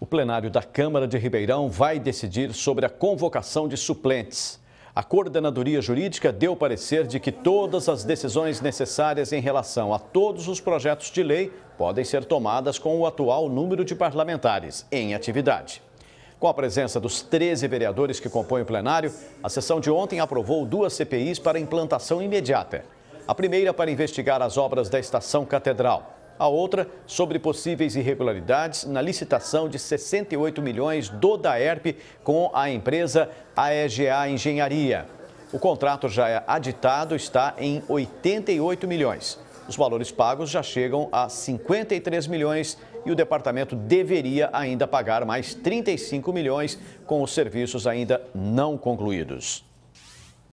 O plenário da Câmara de Ribeirão vai decidir sobre a convocação de suplentes. A coordenadoria jurídica deu parecer de que todas as decisões necessárias em relação a todos os projetos de lei podem ser tomadas com o atual número de parlamentares em atividade. Com a presença dos 13 vereadores que compõem o plenário, a sessão de ontem aprovou duas CPIs para implantação imediata. A primeira para investigar as obras da Estação Catedral a outra sobre possíveis irregularidades na licitação de 68 milhões do DAERP com a empresa AEGA Engenharia. O contrato já é aditado está em 88 milhões. Os valores pagos já chegam a 53 milhões e o departamento deveria ainda pagar mais 35 milhões com os serviços ainda não concluídos.